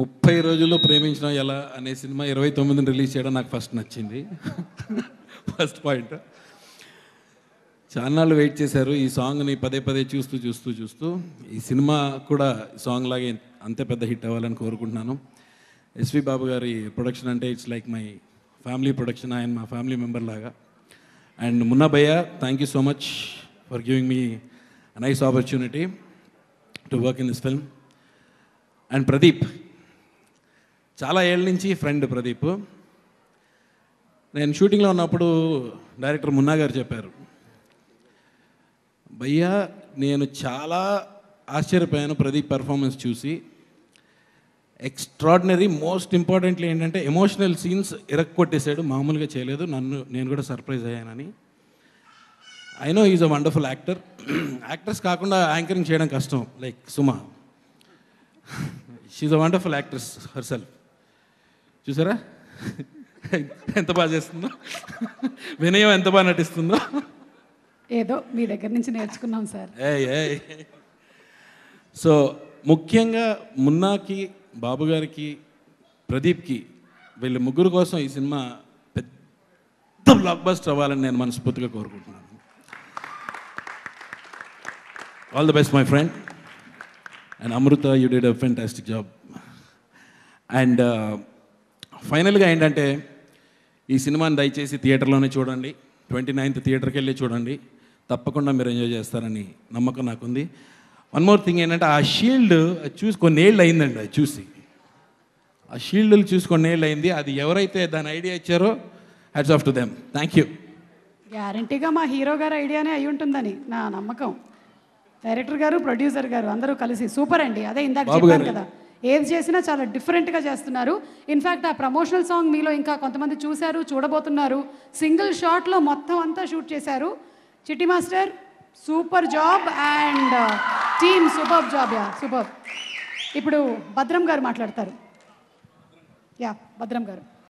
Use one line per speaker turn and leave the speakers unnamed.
ముప్పై రోజుల్లో ప్రేమించడం ఎలా అనే సినిమా ఇరవై తొమ్మిదిని రిలీజ్ చేయడం నాకు ఫస్ట్ నచ్చింది ఫస్ట్ పాయింట్ చాలా వెయిట్ చేశారు ఈ సాంగ్ని పదే పదే చూస్తూ చూస్తూ చూస్తూ ఈ సినిమా కూడా సాంగ్ లాగే అంతే పెద్ద హిట్ అవ్వాలని కోరుకుంటున్నాను ఎస్వి బాబు గారి ప్రొడక్షన్ అంటే it's like my family production ఆయన మా ఫ్యామిలీ మెంబర్ లాగా and Munna thank you so much for giving me nice opportunity to work in this film and Pradeep చాలా ఏళ్ళ నుంచి ఫ్రెండ్ ప్రదీప్ నేను షూటింగ్లో ఉన్నప్పుడు డైరెక్టర్ మున్నా గారు చెప్పారు భయ్యా నేను చాలా ఆశ్చర్యపోయాను ప్రదీప్ పెర్ఫార్మెన్స్ చూసి ఎక్స్ట్రాడినరీ మోస్ట్ ఇంపార్టెంట్లీ ఏంటంటే ఎమోషనల్ సీన్స్ ఇరక్కొట్టేసాడు మామూలుగా చేయలేదు నన్ను నేను కూడా సర్ప్రైజ్ అయ్యానని I know is a wonderful actor actors కాకుండా యాంకరింగ్ చేయడం కష్టం like Suma she's a wonderful actress herself చూసారా ఎంత బాగా చేస్తుందో వినయం ఎంత బాగా నటిస్తుందో
ఏదో మీ దగ్గర నుంచి నేర్చుకున్నాం సార్
సో ముఖ్యంగా మున్నాకి బాబు గారికి ప్రదీప్కి వీళ్ళ ముగ్గురు కోసం ఈ సినిమా పెద్ద బ్లాక్ బస్ట్ అవ్వాలని నేను మనస్ఫూర్తిగా కోరుకుంటున్నాను all the best my friend and Amrutha you did a fantastic job and ఫైనల్గా ఏంటంటే ఈ సినిమాని దయచేసి థియేటర్లోనే చూడండి ట్వంటీ నైన్త్ థియేటర్కి వెళ్ళి చూడండి తప్పకుండా మీరు ఎంజాయ్ చేస్తారని నమ్మకం నాకుంది వన్ మోర్ థింగ్ ఏంటంటే ఆ షీల్డ్ చూసి కొన్ని ఏళ్ళు అయిందండి అది చూసి ఆ షీల్డ్లు చూసి కొన్ని ఏళ్ళు అయింది అది ఎవరైతే దాని ఐడియా ఇచ్చారో hats off to them thank you
గ్యారంటీగా మా హీరో గారి ఐడియానే అయి ఉంటుందని నా నమ్మకం డైరెక్టర్ గారు ప్రొడ్యూసర్ గారు అందరూ కలిసి సూపర్ అండి అదే ఇందాక చెప్పాను కదా ఏది చేసినా చాలా డిఫరెంట్గా చేస్తున్నారు ఇన్ఫ్యాక్ట్ ఆ ప్రమోషనల్ సాంగ్ మీలో ఇంకా కొంతమంది చూశారు చూడబోతున్నారు సింగిల్ షాట్లో మొత్తం అంతా షూట్ చేశారు Chitti master super job and team super job yeah super ఇప్పుడు భద్రం గారు మాట్లాడతారు యా భద్రం గారు